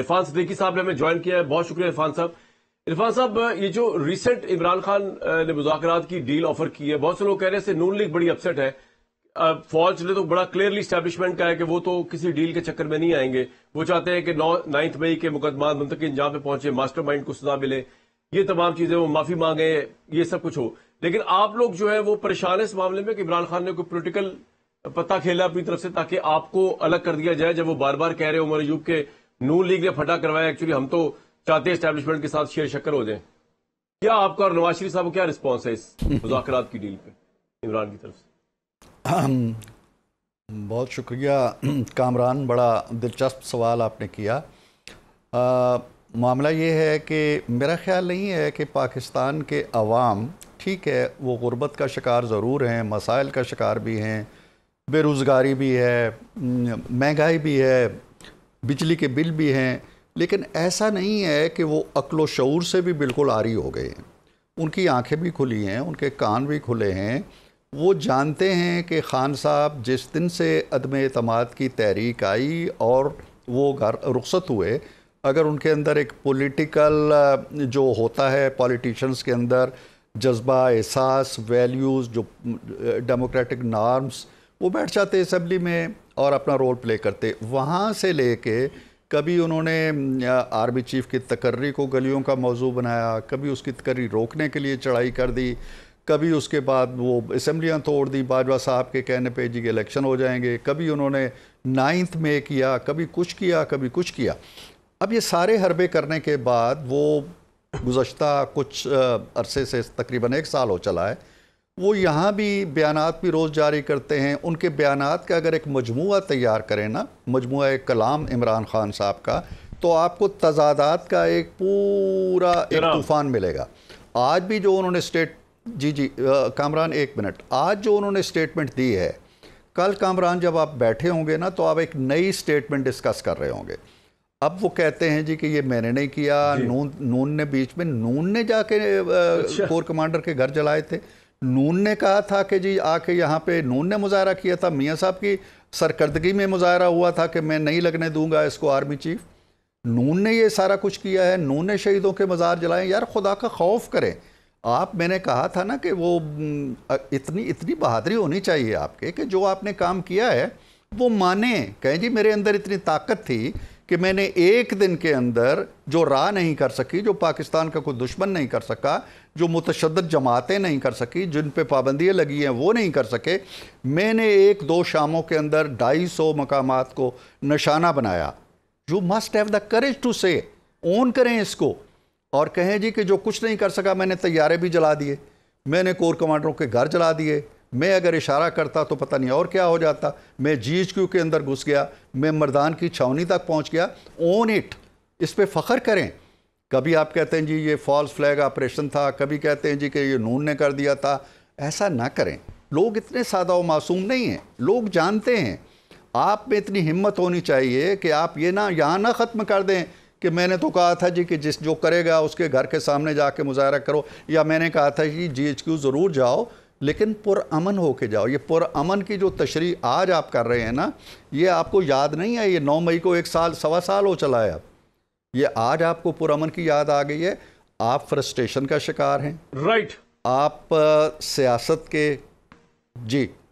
इरफान सदीकी साहब ने हमें ज्वाइन किया है बहुत शुक्रिया इरफान साहब इरफान साहब ये जो रिसेंट इमरान खान ने मुजाकर की डील ऑफर की है बहुत से लोग कह रहे हैं नून लीग बड़ी अपसेट है फौज ने तो बड़ा क्लियरली स्टैब्लिशमेंट का है कि वो तो किसी डील के चक्कर में नहीं आएंगे वो चाहते हैं कि नौ नाइन्थ मई के मुकदमा के इंजाम पे पहुंचे मास्टर माइंड को सजा मिले ये तमाम चीजें वो माफी मांगे ये सब कुछ हो लेकिन आप लोग जो है वो परेशान है इस मामले में कि इमरान खान ने कोई पोलिटिकल पत्ता खेला अपनी तरफ से ताकि आपको अलग कर दिया जाए जब वो बार बार कह रहे हो उमर युग के नून लीग ने फटा करवाया एक्चुअली हम तो चाहते एस्टेब्लिशमेंट के साथ शेर शक्कर हो जाए क्या आपका और नवाज शरीफ साहब को क्या रिस्पॉन्स है इस मुजाकर की डील पर इमरान की तरफ से बहुत शुक्रिया कामरान बड़ा दिलचस्प सवाल आपने किया आ, मामला ये है कि मेरा ख्याल नहीं है कि पाकिस्तान के अवाम ठीक है वो गुरबत का शिकार ज़रूर हैं मसाइल का शिकार भी हैं बेरोज़गारी भी है महंगाई भी है बिजली के बिल भी हैं लेकिन ऐसा नहीं है कि वो अक्लो शूर से भी बिल्कुल आरी हो गए हैं उनकी आंखें भी खुली हैं उनके कान भी खुले हैं वो जानते हैं कि खान साहब जिस दिन से अदम अतमाद की तहरीक आई और वो घर रुखसत हुए अगर उनके अंदर एक पॉलिटिकल जो होता है पॉलिटिशन्स के अंदर जज्बा एहसास वैल्यूज़ जो डेमोक्रेटिक नॉर्म्स वो बैठ जाते असम्बली में और अपना रोल प्ले करते वहाँ से ले कर कभी उन्होंने आर्मी चीफ की तकर्री को गलियों का मौजू बनाया कभी उसकी तकर्री रोकने के लिए चढ़ाई कर दी कभी उसके बाद वो असम्बलियाँ तोड़ दी बाजवा साहब के कहने पे जी इलेक्शन हो जाएंगे कभी उन्होंने नाइन्थ में किया कभी कुछ किया कभी कुछ किया अब ये सारे हरबे करने के बाद वो गुज्त कुछ अरसे से तकरीबन एक साल हो चला है वो यहाँ भी बयान भी रोज़ जारी करते हैं उनके बयान का अगर एक मजमू तैयार करें ना मजमु कलाम इमरान ख़ान साहब का तो आपको तजादात का एक पूरा एक तूफ़ान मिलेगा आज भी जो उन्होंने स्टेट जी जी कामरान एक मिनट आज जो उन्होंने स्टेटमेंट दी है कल कामरान जब आप बैठे होंगे ना तो आप एक नई स्टेटमेंट डिस्कस कर रहे होंगे अब वो कहते हैं जी कि ये मैंने नहीं किया नून नून ने बीच में नून ने जाके अच्छा। कोर कमांडर के घर जलाए थे नून ने कहा था कि जी आके यहाँ पे नून ने मुजाहरा किया था मियाँ साहब की सरकर्दगी में मुजाहरा हुआ था कि मैं नहीं लगने दूंगा इसको आर्मी चीफ नून ने ये सारा कुछ किया है नून ने शहीदों के मज़ार जलाएं यार खुदा का खौफ करें आप मैंने कहा था ना कि वो इतनी इतनी बहादरी होनी चाहिए आपके कि जो आपने काम किया है वो माने कहें जी मेरे अंदर इतनी ताकत थी कि मैंने एक दिन के अंदर जो राह नहीं कर सकी जो पाकिस्तान का कोई दुश्मन नहीं कर सका जो मुतशद जमातें नहीं कर सकी जिन पे पाबंदियाँ लगी हैं वो नहीं कर सके मैंने एक दो शामों के अंदर ढाई सौ मकाम को निशाना बनाया you must have the courage to से ओन करें इसको और कहें जी कि जो कुछ नहीं कर सका मैंने तैयारे भी जला दिए मैंने कोर कमांडरों के घर जला दिए मैं अगर इशारा करता तो पता नहीं और क्या हो जाता मैं जी क्यू के अंदर घुस गया मैं मर्दान की छावनी तक पहुंच गया ओन इट इस पर फ़ख्र करें कभी आप कहते हैं जी ये फॉल्स फ्लैग ऑपरेशन था कभी कहते हैं जी कि ये नून ने कर दिया था ऐसा ना करें लोग इतने सादा व मासूम नहीं हैं लोग जानते हैं आप में इतनी हिम्मत होनी चाहिए कि आप ये ना यहाँ ना ख़त्म कर दें कि मैंने तो कहा था जी कि जिस जो करेगा उसके घर के सामने जाके मुजाह करो या मैंने कहा था जी जी एच क्यू ज़रूर जाओ लेकिन पुरान होके जाओ ये पुरान की जो तशरी आज आप कर रहे हैं ना ये आपको याद नहीं है ये नौ मई को एक साल सवा साल हो चला है अब ये आज आपको पुरान की याद आ गई है आप फ्रस्ट्रेशन का शिकार हैं राइट right. आप सियासत के जी